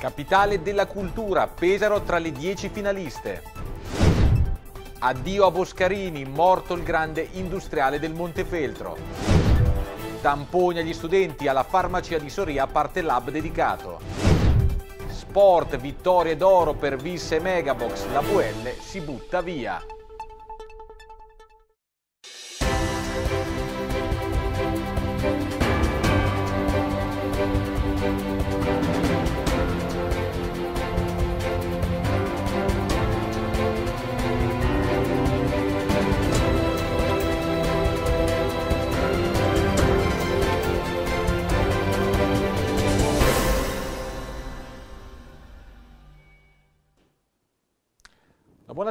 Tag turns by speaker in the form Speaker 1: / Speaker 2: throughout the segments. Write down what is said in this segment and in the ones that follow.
Speaker 1: Capitale della cultura, Pesaro tra le 10 finaliste. Addio a Boscarini, morto il grande industriale del Montefeltro. Tamponi agli studenti alla farmacia di Soria, parte lab dedicato. Sport, vittorie d'oro per Visse e Megabox, la VL si butta via.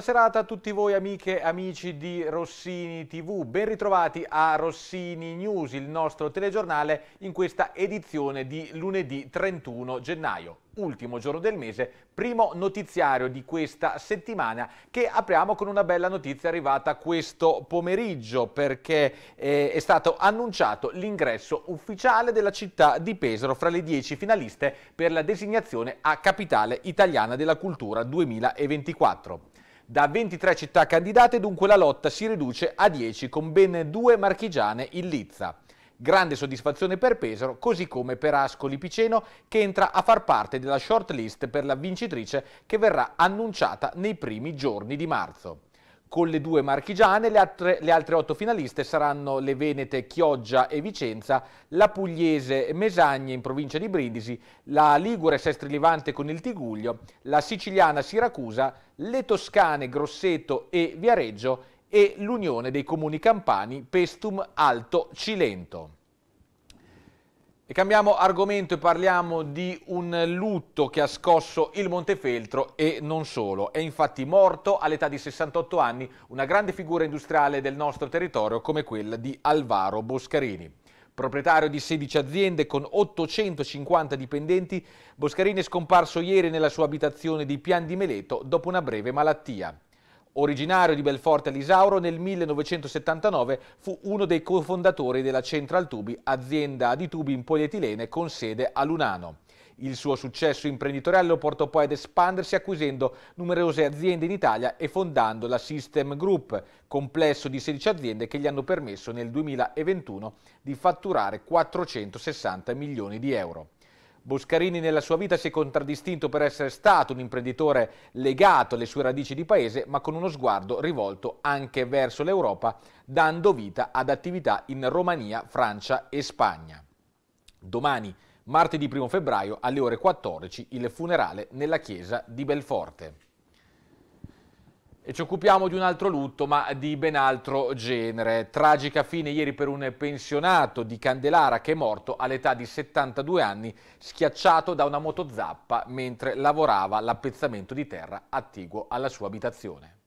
Speaker 1: Buona serata a tutti voi amiche e amici di Rossini TV, ben ritrovati a Rossini News, il nostro telegiornale in questa edizione di lunedì 31 gennaio ultimo giorno del mese, primo notiziario di questa settimana che apriamo con una bella notizia arrivata questo pomeriggio perché eh, è stato annunciato l'ingresso ufficiale della città di Pesaro fra le dieci finaliste per la designazione a capitale italiana della cultura 2024. Da 23 città candidate dunque la lotta si riduce a 10 con ben due marchigiane in lizza. Grande soddisfazione per Pesaro, così come per Ascoli Piceno che entra a far parte della shortlist per la vincitrice che verrà annunciata nei primi giorni di marzo con le due marchigiane, le altre, le altre, otto finaliste saranno le venete Chioggia e Vicenza, la pugliese Mesagne in provincia di Brindisi, la ligure Sestri Levante con il Tiguglio, la siciliana Siracusa, le toscane Grosseto e Viareggio e l'unione dei comuni campani Pestum Alto Cilento. E cambiamo argomento e parliamo di un lutto che ha scosso il Montefeltro e non solo. È infatti morto all'età di 68 anni una grande figura industriale del nostro territorio come quella di Alvaro Boscarini. Proprietario di 16 aziende con 850 dipendenti, Boscarini è scomparso ieri nella sua abitazione di Pian di Meleto dopo una breve malattia. Originario di Belforte Alisauro, nel 1979 fu uno dei cofondatori della Central Tubi, azienda di tubi in polietilene con sede a Lunano. Il suo successo imprenditoriale lo portò poi ad espandersi acquisendo numerose aziende in Italia e fondando la System Group, complesso di 16 aziende che gli hanno permesso nel 2021 di fatturare 460 milioni di euro. Boscarini nella sua vita si è contraddistinto per essere stato un imprenditore legato alle sue radici di paese, ma con uno sguardo rivolto anche verso l'Europa, dando vita ad attività in Romania, Francia e Spagna. Domani, martedì 1 febbraio, alle ore 14, il funerale nella chiesa di Belforte. E ci occupiamo di un altro lutto, ma di ben altro genere. Tragica fine ieri per un pensionato di Candelara che è morto all'età di 72 anni, schiacciato da una motozappa mentre lavorava l'appezzamento di terra attiguo alla sua abitazione.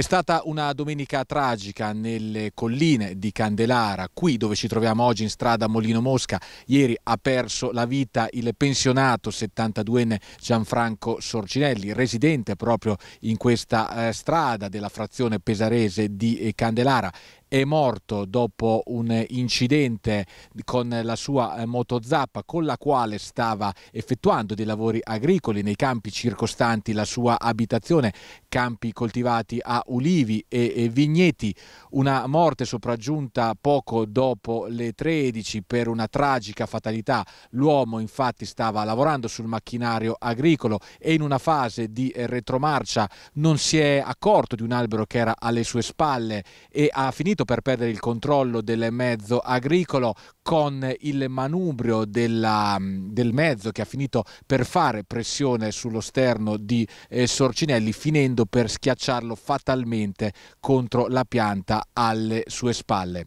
Speaker 1: È stata una domenica tragica nelle colline di Candelara, qui dove ci troviamo oggi in strada Molino Mosca. Ieri ha perso la vita il pensionato 72enne Gianfranco Sorcinelli, residente proprio in questa eh, strada della frazione pesarese di eh, Candelara è morto dopo un incidente con la sua eh, moto zappa con la quale stava effettuando dei lavori agricoli nei campi circostanti la sua abitazione, campi coltivati a ulivi e vigneti. Una morte sopraggiunta poco dopo le 13 per una tragica fatalità. L'uomo infatti stava lavorando sul macchinario agricolo e in una fase di retromarcia non si è accorto di un albero che era alle sue spalle e ha finito partito per perdere il controllo del mezzo agricolo con il manubrio della, mm, del mezzo che ha finito per fare pressione sullo sterno di eh, Sorcinelli finendo per schiacciarlo fatalmente contro la pianta alle sue spalle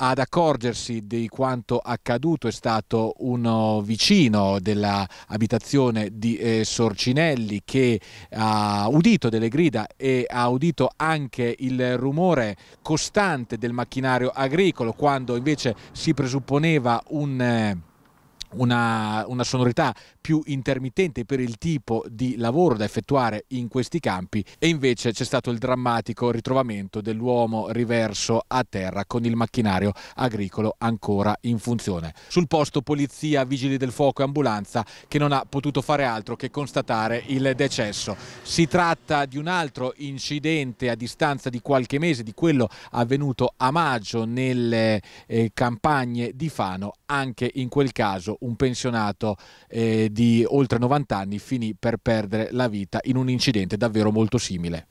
Speaker 1: ad accorgersi di quanto accaduto è stato uno vicino dell'abitazione di eh, Sorcinelli che ha udito delle grida e ha udito anche il rumore costante del macchinario agricolo quando invece si presupponeva un... Eh, una, una, sonorità più intermittente per il tipo di lavoro da effettuare in questi campi e invece c'è stato il drammatico ritrovamento dell'uomo riverso a terra con il macchinario agricolo ancora in funzione. Sul posto polizia, vigili del fuoco e ambulanza che non ha potuto fare altro che constatare il decesso. Si tratta di un altro incidente a distanza di qualche mese di quello avvenuto a maggio nelle eh, campagne di Fano, anche in quel caso un pensionato eh, di oltre 90 anni finì per perdere la vita in un incidente davvero molto simile.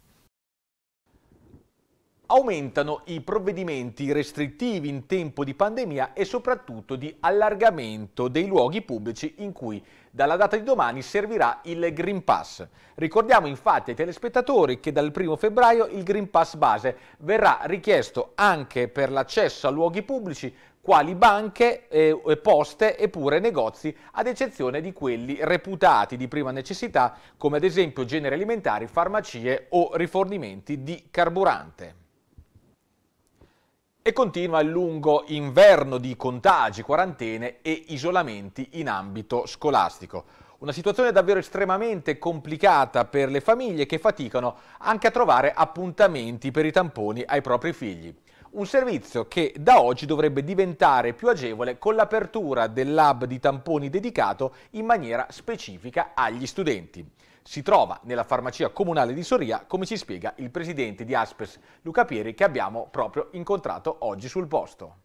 Speaker 1: Aumentano i provvedimenti restrittivi in tempo di pandemia e soprattutto di allargamento dei luoghi pubblici in cui dalla data di domani servirà il Green Pass. Ricordiamo infatti ai telespettatori che dal 1 febbraio il Green Pass base verrà richiesto anche per l'accesso a luoghi pubblici quali banche, eh, eh, poste eppure negozi, ad eccezione di quelli reputati di prima necessità, come ad esempio generi alimentari, farmacie o rifornimenti di carburante. E continua il lungo inverno di contagi, quarantene e isolamenti in ambito scolastico. Una situazione davvero estremamente complicata per le famiglie che faticano anche a trovare appuntamenti per i tamponi ai propri figli un servizio che da oggi dovrebbe diventare più agevole con l'apertura del lab di tamponi dedicato in maniera specifica agli studenti. Si trova nella farmacia comunale di Soria, come ci spiega il presidente di Aspes, Luca Pieri, che abbiamo proprio incontrato oggi sul posto.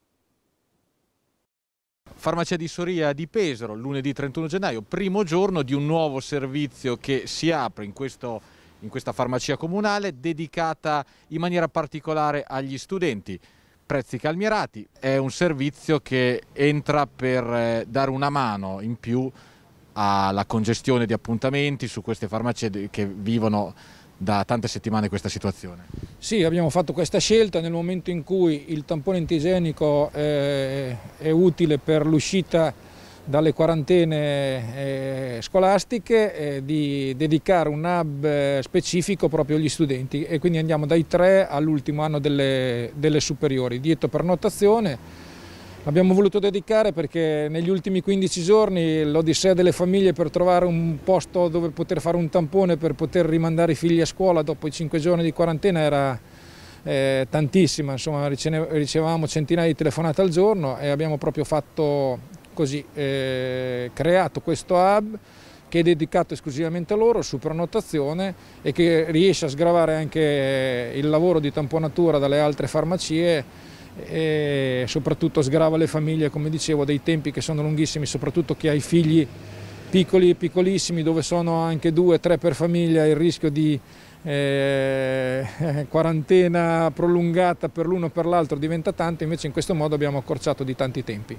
Speaker 1: Farmacia di Soria di Pesaro, lunedì 31 gennaio, primo giorno di un nuovo servizio che si apre in questo in questa farmacia comunale dedicata in maniera particolare agli studenti. Prezzi calmierati, è un servizio che entra per eh, dare una mano in più alla congestione di appuntamenti su queste farmacie che vivono da tante settimane questa situazione.
Speaker 2: Sì, abbiamo fatto questa scelta nel momento in cui il tampone antigenico è, eh, è utile per l'uscita dalle quarantene eh, scolastiche eh, di dedicare un hub eh, specifico proprio agli studenti e quindi andiamo dai tre all'ultimo anno delle, delle superiori, dietro pernottazione. L'abbiamo voluto dedicare perché negli ultimi 15 giorni l'odissea delle famiglie per trovare un posto dove poter fare un tampone per poter rimandare i figli a scuola dopo i 5 giorni di quarantena era eh, tantissima, insomma ricevamo centinaia di telefonate al giorno e abbiamo proprio fatto Così eh, creato questo hub che è dedicato esclusivamente a loro, su prenotazione e che riesce a sgravare anche eh, il lavoro di tamponatura dalle altre farmacie e soprattutto sgrava le famiglie, come dicevo, dei tempi che sono lunghissimi, soprattutto chi ha i figli piccoli e piccolissimi, dove sono anche due, o tre per famiglia, il rischio di eh, quarantena prolungata per l'uno o per l'altro diventa tanto, invece in questo modo abbiamo accorciato di tanti tempi.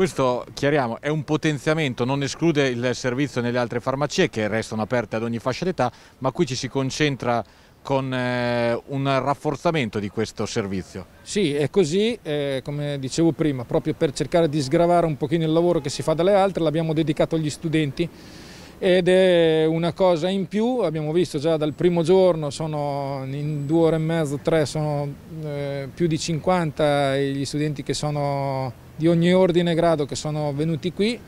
Speaker 1: Questo, chiariamo, è un potenziamento, non esclude il servizio nelle altre farmacie che restano aperte ad ogni fascia d'età, ma qui ci si concentra con eh, un rafforzamento di questo servizio.
Speaker 2: Sì, è così, eh, come dicevo prima, proprio per cercare di sgravare un pochino il lavoro che si fa dalle altre, l'abbiamo dedicato agli studenti ed è una cosa in più, abbiamo visto già dal primo giorno, sono in due ore e mezzo, tre, sono eh, più di 50 gli studenti che sono di ogni ordine e grado che sono venuti qui,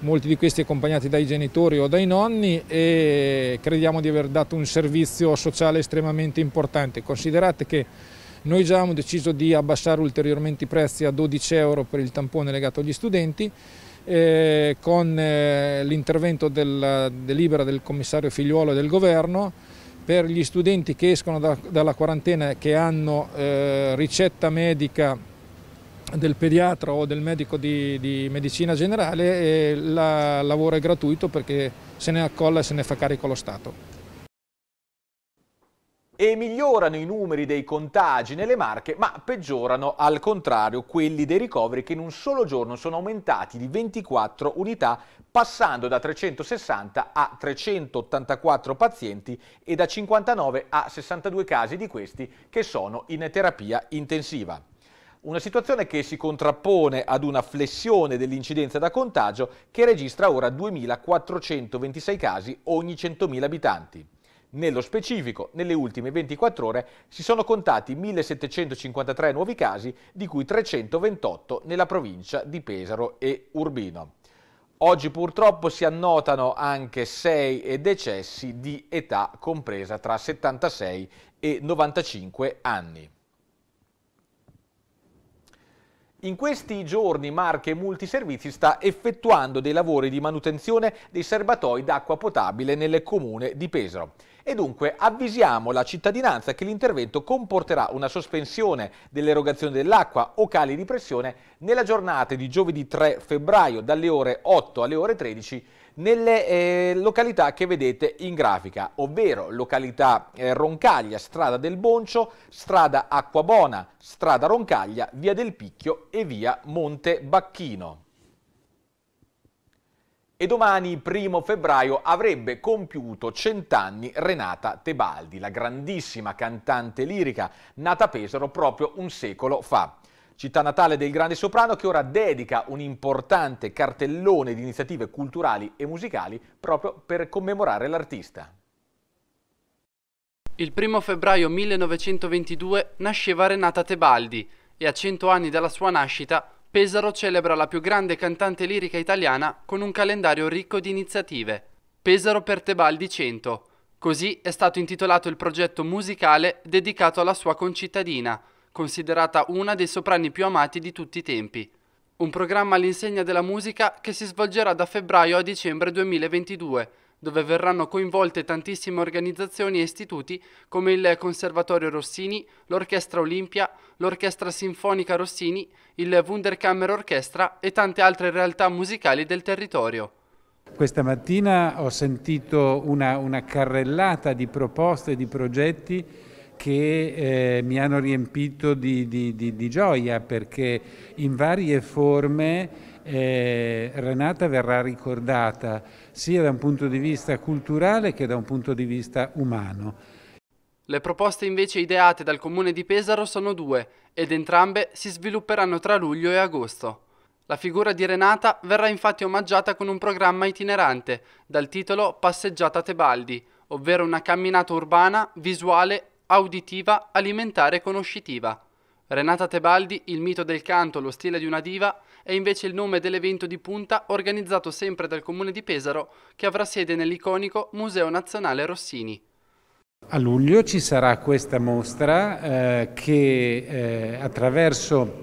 Speaker 2: molti di questi accompagnati dai genitori o dai nonni e crediamo di aver dato un servizio sociale estremamente importante. Considerate che noi già abbiamo deciso di abbassare ulteriormente i prezzi a 12 euro per il tampone legato agli studenti eh, con eh, l'intervento della delibera del commissario Figliuolo e del governo per gli studenti che escono da, dalla quarantena e che hanno eh, ricetta medica del pediatra o del medico di, di medicina generale il la, lavoro è gratuito perché se ne accolla e se ne fa carico lo Stato.
Speaker 1: E migliorano i numeri dei contagi nelle Marche, ma peggiorano al contrario quelli dei ricoveri che in un solo giorno sono aumentati di 24 unità, passando da 360 a 384 pazienti e da 59 a 62 casi di questi che sono in terapia intensiva. Una situazione che si contrappone ad una flessione dell'incidenza da contagio che registra ora 2.426 casi ogni 100.000 abitanti. Nello specifico, nelle ultime 24 ore si sono contati 1.753 nuovi casi, di cui 328 nella provincia di Pesaro e Urbino. Oggi purtroppo si annotano anche 6 decessi di età compresa tra 76 e 95 anni. In questi giorni Marche Multiservizi sta effettuando dei lavori di manutenzione dei serbatoi d'acqua potabile nel comune di Pesaro. E dunque avvisiamo la cittadinanza che l'intervento comporterà una sospensione dell'erogazione dell'acqua o cali di pressione nella giornata di giovedì 3 febbraio dalle ore 8 alle ore 13 nelle eh, località che vedete in grafica, ovvero località eh, Roncaglia, strada del Boncio, strada Acquabona, strada Roncaglia, via del Picchio e via Monte Bacchino e domani, primo febbraio, avrebbe compiuto cent'anni Renata Tebaldi, la grandissima cantante lirica nata a Pesaro proprio un secolo fa città natale del grande soprano che ora dedica un importante cartellone di iniziative culturali e musicali proprio per
Speaker 3: commemorare l'artista. Il 1 febbraio 1922 nasceva Renata Tebaldi e a 100 anni dalla sua nascita Pesaro celebra la più grande cantante lirica italiana con un calendario ricco di iniziative. Pesaro per Tebaldi 100. Così è stato intitolato il progetto musicale dedicato alla sua concittadina, considerata una dei soprani più amati di tutti i tempi. Un programma all'insegna della musica che si svolgerà da febbraio a dicembre 2022, dove verranno coinvolte tantissime organizzazioni e istituti come il Conservatorio Rossini, l'Orchestra Olimpia, l'Orchestra Sinfonica Rossini, il Wunderkammer Orchestra e tante altre realtà musicali del territorio.
Speaker 4: Questa mattina ho sentito una, una carrellata di proposte, di progetti che eh, mi hanno riempito di, di, di, di, gioia perché in varie forme eh, Renata verrà ricordata sia da un punto di vista culturale che da un punto di vista umano.
Speaker 3: Le proposte invece ideate dal comune di Pesaro sono due ed entrambe si svilupperanno tra luglio e agosto. La figura di Renata verrà infatti omaggiata con un programma itinerante dal titolo Passeggiata Tebaldi, ovvero una camminata urbana, visuale auditiva, alimentare e conoscitiva. Renata Tebaldi, il mito del canto, lo stile di una diva, è invece il nome dell'evento di punta organizzato sempre dal comune di Pesaro che avrà sede nell'iconico Museo Nazionale Rossini.
Speaker 4: A luglio ci sarà questa mostra eh, che eh, attraverso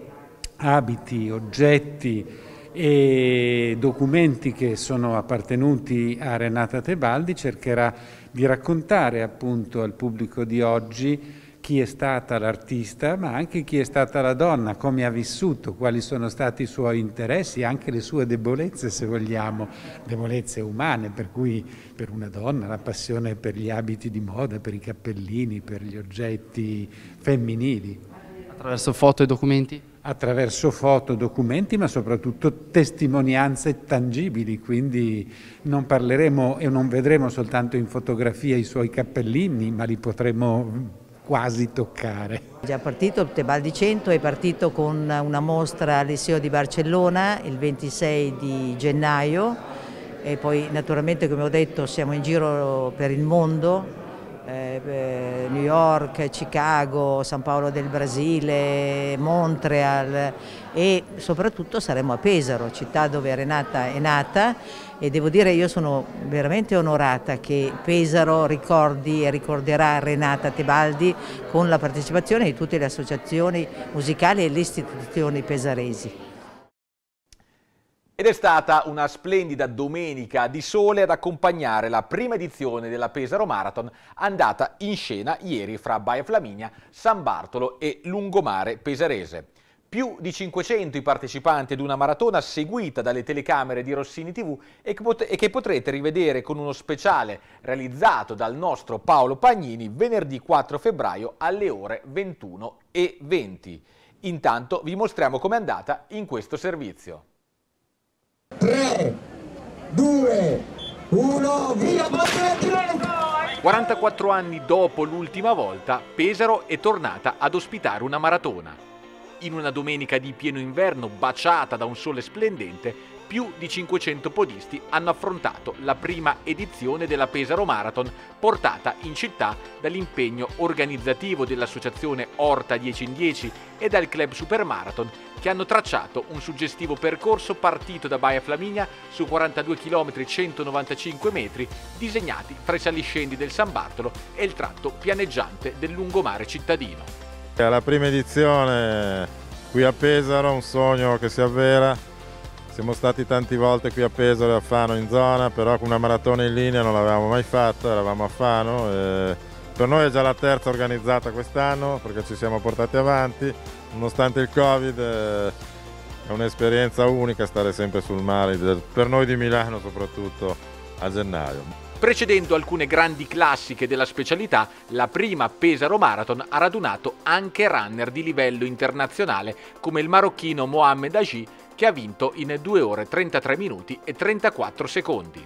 Speaker 4: abiti, oggetti e documenti che sono appartenuti a Renata Tebaldi cercherà di raccontare appunto al pubblico di oggi chi è stata l'artista, ma anche chi è stata la donna, come ha vissuto, quali sono stati i suoi interessi, anche le sue debolezze, se vogliamo, debolezze umane, per cui per una donna la passione per gli abiti di moda, per i cappellini, per gli oggetti femminili. Attraverso foto e documenti? attraverso foto, documenti, ma soprattutto testimonianze tangibili, quindi non parleremo e non vedremo soltanto in fotografia i suoi cappellini, ma li potremo quasi toccare. È già partito il Tebal 100, è partito con una mostra all'Iseo di Barcellona
Speaker 5: il 26 di gennaio e poi naturalmente come ho detto siamo in giro per il mondo eh, eh, New York, Chicago, San Paolo del Brasile, Montreal e soprattutto saremo a Pesaro, città dove è nata, è nata e devo dire io sono veramente onorata che Pesaro ricordi e ricorderà Renata Tebaldi con la partecipazione di tutte le associazioni musicali e le istituzioni pesaresi.
Speaker 1: Ed è stata una splendida domenica di sole ad accompagnare la prima edizione della Pesaro Marathon andata in scena ieri fra Baia Flaminia, San Bartolo e Lungomare Pesarese. Più di 500 i partecipanti ad una maratona seguita dalle telecamere di Rossini TV e che potrete rivedere con uno speciale realizzato dal nostro Paolo Pagnini venerdì 4 febbraio alle ore 21 e 20. Intanto vi mostriamo com'è andata in questo servizio. 3, 2,
Speaker 4: 1,
Speaker 3: via Borghetti
Speaker 1: 44 anni dopo l'ultima volta, Pesaro è tornata ad ospitare una maratona. In una domenica di pieno inverno, baciata da un sole splendente, più di 500 podisti hanno affrontato la prima edizione della Pesaro Marathon portata in città dall'impegno organizzativo dell'associazione Orta 10 in 10 e dal club Supermarathon che hanno tracciato un suggestivo percorso partito da Baia Flaminia su 42 km 195 metri disegnati fra i saliscendi del San Bartolo e il tratto pianeggiante del lungomare cittadino.
Speaker 2: È La prima edizione qui a Pesaro, un sogno che si avvera, siamo stati tante volte qui a Pesaro e a Fano in zona, però con una maratona in linea non l'avevamo mai fatta, eravamo a Fano. E per noi è già la terza organizzata quest'anno perché ci siamo portati avanti, nonostante il Covid eh, è un'esperienza unica stare sempre sul mare, per noi di Milano soprattutto a gennaio.
Speaker 1: Precedendo alcune grandi classiche della specialità, la prima Pesaro Marathon ha radunato anche runner di livello internazionale come il marocchino Mohamed Aji che ha vinto in 2 ore 33 minuti e 34 secondi.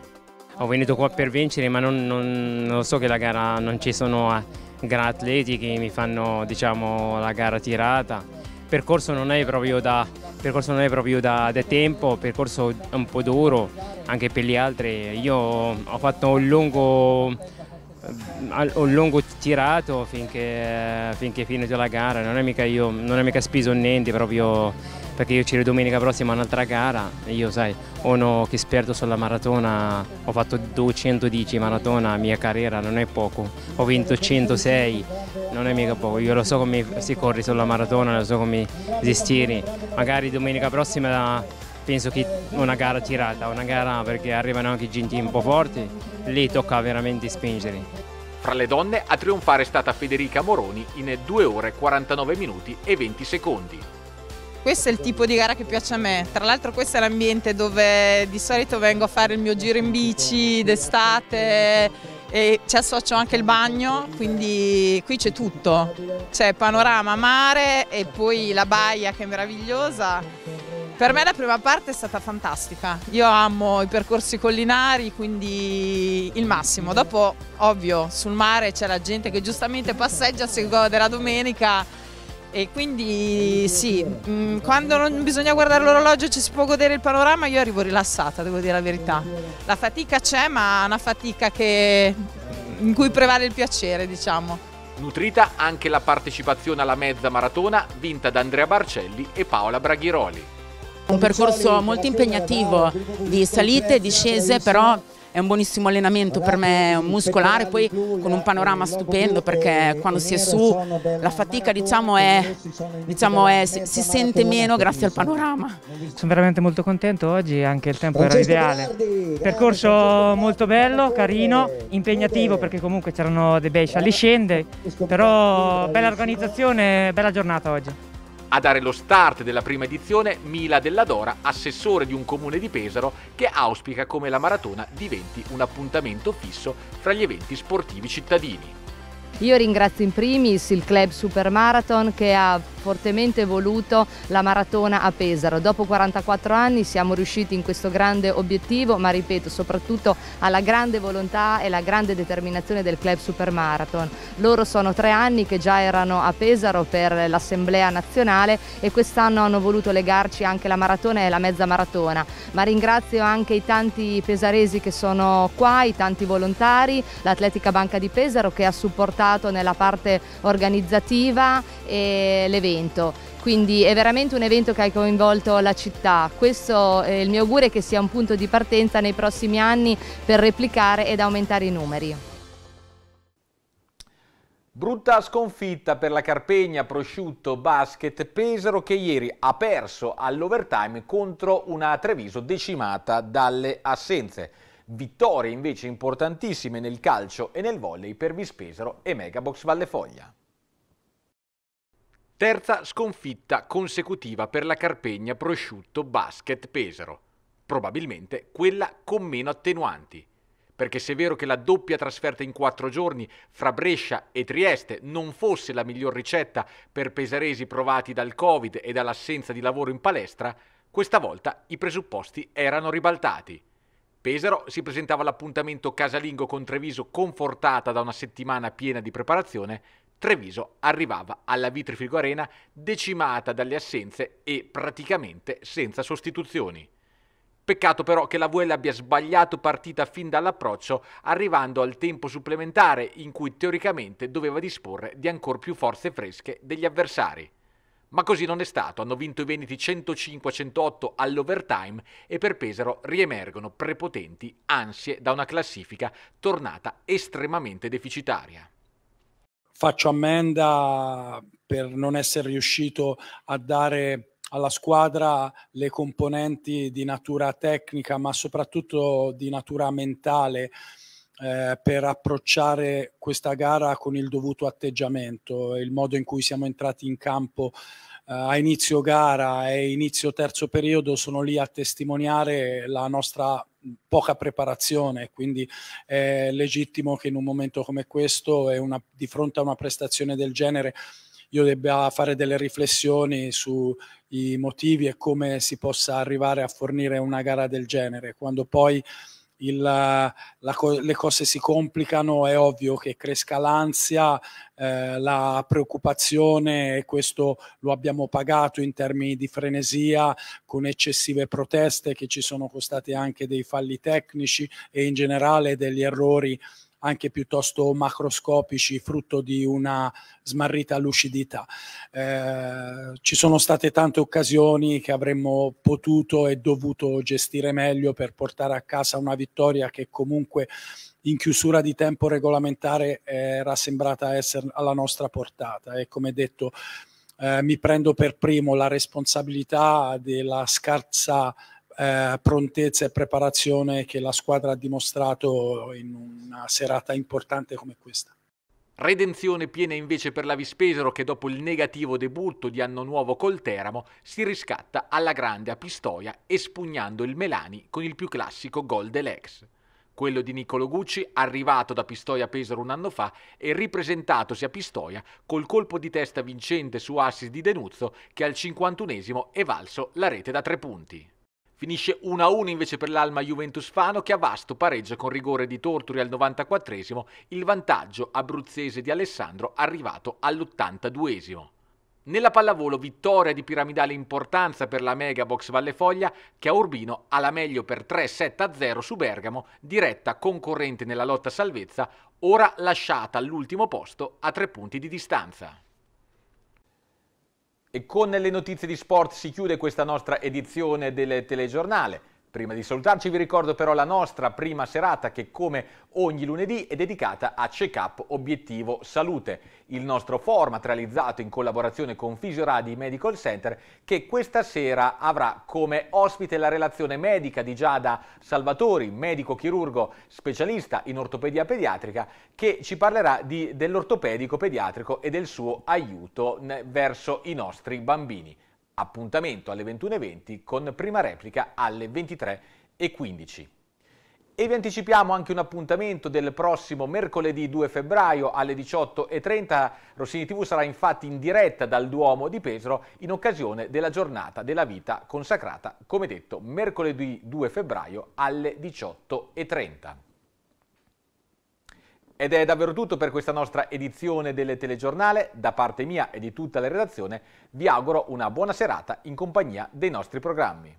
Speaker 5: Ho venuto qua per vincere, ma non, non, non so che la gara non ci sono ah, gran atleti che mi fanno diciamo, la gara tirata. Il percorso non è proprio da, percorso non è proprio da, da tempo, il percorso è un po' duro anche per gli altri. Io ho fatto un lungo, un lungo tirato finché, finché finito la gara, non è mica, io, non è mica spiso niente, proprio perché io c'ero domenica prossima un'altra gara e io sai, uno che esperto sulla maratona, ho fatto 210 maratona, mia carriera non è poco, ho vinto 106, non è mica poco, io lo so come si corri sulla maratona, lo so come gestire, magari domenica prossima penso che una gara tirata, una gara perché arrivano anche gente un po' forti, lì tocca veramente spingere.
Speaker 1: Fra le donne a trionfare è stata Federica Moroni in 2 ore 49 minuti e 20 secondi
Speaker 5: questo è il tipo di gara che piace a me. Tra l'altro questo è l'ambiente dove di solito vengo a fare il mio giro in bici d'estate e ci associo anche il bagno, quindi qui c'è tutto. C'è panorama, mare e poi la baia che è meravigliosa. Per me la prima parte è stata fantastica. Io amo i percorsi collinari, quindi il massimo. Dopo, ovvio, sul mare c'è la gente che giustamente passeggia, si gode la domenica e quindi sì, mm, quando non bisogna guardare l'orologio ci si può godere il panorama, io arrivo rilassata, devo dire la verità. La fatica c'è, ma una fatica che, in cui prevale il piacere, diciamo.
Speaker 1: Nutrita anche la partecipazione alla mezza maratona vinta da Andrea Barcelli e Paola Braghiroli.
Speaker 5: Un percorso molto impegnativo di salite e discese, però è un buonissimo allenamento per me muscolare, poi con un panorama eh, stupendo perché eh, quando si è su la fatica diciamo, diciamo, è, diciamo è, si, si sente meno grazie al panorama. Sono veramente molto contento oggi, anche il tempo era ideale. Percorso molto bello, carino, impegnativo perché comunque c'erano dei bei scialli scende, però bella
Speaker 1: organizzazione, bella giornata oggi. A dare lo start della prima edizione Mila Della Dora, assessore di un comune di Pesaro, che auspica come la maratona diventi un appuntamento fisso fra gli eventi sportivi cittadini.
Speaker 5: Io ringrazio in primis il Club Supermarathon che ha fortemente voluto la maratona a Pesaro. Dopo 44 anni siamo riusciti in questo grande obiettivo, ma ripeto, soprattutto alla grande volontà e la grande determinazione del club Supermarathon. Loro sono tre anni che già erano a Pesaro per l'Assemblea Nazionale e quest'anno hanno voluto legarci anche la maratona e la mezza maratona. Ma ringrazio anche i tanti pesaresi che sono qua, i tanti volontari, l'Atletica Banca di Pesaro che ha supportato nella parte organizzativa l'evento. Quindi è veramente un evento che ha coinvolto la città. Questo è il mio augurio è che sia un punto di partenza nei prossimi anni per replicare ed aumentare i numeri.
Speaker 1: Brutta sconfitta per la Carpegna Prosciutto Basket Pesaro che ieri ha perso all'overtime contro una Treviso decimata dalle assenze. Vittorie invece importantissime nel calcio e nel volley per Vispesaro e Megabox Vallefoglia. Terza sconfitta consecutiva per la Carpegna Prosciutto Basket Pesaro. Probabilmente quella con meno attenuanti. Perché se è vero che la doppia trasferta in quattro giorni fra Brescia e Trieste non fosse la miglior ricetta per pesaresi provati dal Covid e dall'assenza di lavoro in palestra, questa volta i presupposti erano ribaltati. Pesaro si presentava all'appuntamento casalingo con Treviso confortata da una settimana piena di preparazione, Treviso arrivava alla Vitrifico Arena decimata dalle assenze e praticamente senza sostituzioni. Peccato però che la VL abbia sbagliato partita fin dall'approccio, arrivando al tempo supplementare in cui teoricamente doveva disporre di ancor più forze fresche degli avversari. Ma così non è stato, hanno vinto i veneti 105-108 all'overtime e per Pesaro riemergono prepotenti ansie da una classifica tornata estremamente deficitaria
Speaker 6: faccio ammenda per non essere riuscito a dare alla squadra le componenti di natura tecnica, ma soprattutto di natura mentale. Eh, per approcciare questa gara con il dovuto atteggiamento, il modo in cui siamo entrati in campo eh, a inizio gara e inizio terzo periodo sono lì a testimoniare la nostra poca preparazione, quindi è legittimo che in un momento come questo e una, di fronte a una prestazione del genere io debba fare delle riflessioni sui motivi e come si possa arrivare a fornire una gara del genere, quando poi il, la, le cose si complicano, è ovvio che cresca l'ansia, eh, la preoccupazione e questo lo abbiamo pagato in termini di frenesia con eccessive proteste che ci sono costate anche dei falli tecnici e in generale degli errori anche piuttosto macroscopici, frutto di una smarrita lucidità. Eh, ci sono state tante occasioni che avremmo potuto e dovuto gestire meglio per portare a casa una vittoria che comunque in chiusura di tempo regolamentare era sembrata essere alla nostra portata e come detto eh, mi prendo per primo la responsabilità della scarsa eh, prontezza e preparazione che la squadra ha dimostrato in una serata importante come questa.
Speaker 1: Redenzione piena invece per la Vispesero che dopo il negativo debutto di anno nuovo col Teramo si riscatta alla grande a Pistoia espugnando il Melani con il più classico gol dell'ex. Quello di Niccolo Gucci, arrivato da Pistoia Pesaro un anno fa e ripresentatosi a Pistoia col colpo di testa vincente su assist di Denuzzo che al 51esimo è valso la rete da tre punti. Finisce 1-1 invece per l'Alma Juventus Fano che a Vasto pareggia con rigore di Torturi al 94 il vantaggio abruzzese di Alessandro arrivato all'82 nella pallavolo vittoria di piramidale importanza per la Megabox Valle Foglia che a Urbino ha la meglio per 3-7-0 su Bergamo, diretta concorrente nella lotta salvezza, ora lasciata all'ultimo posto a tre punti di distanza. E con le notizie di sport si chiude questa nostra edizione del telegiornale. Prima di salutarci vi ricordo però la nostra prima serata che come ogni lunedì è dedicata a Check-up Obiettivo Salute, il nostro format realizzato in collaborazione con Fisioradi Medical Center che questa sera avrà come ospite la relazione medica di Giada Salvatori, medico chirurgo specialista in ortopedia pediatrica che ci parlerà dell'ortopedico pediatrico e del suo aiuto verso i nostri bambini. Appuntamento alle 21.20 con prima replica alle 23.15. E vi anticipiamo anche un appuntamento del prossimo mercoledì 2 febbraio alle 18.30. Rossini TV sarà infatti in diretta dal Duomo di Pesaro in occasione della giornata della vita consacrata, come detto, mercoledì 2 febbraio alle 18.30. Ed è davvero tutto per questa nostra edizione del telegiornale. Da parte mia e di tutta la redazione vi auguro una buona serata in compagnia dei nostri programmi.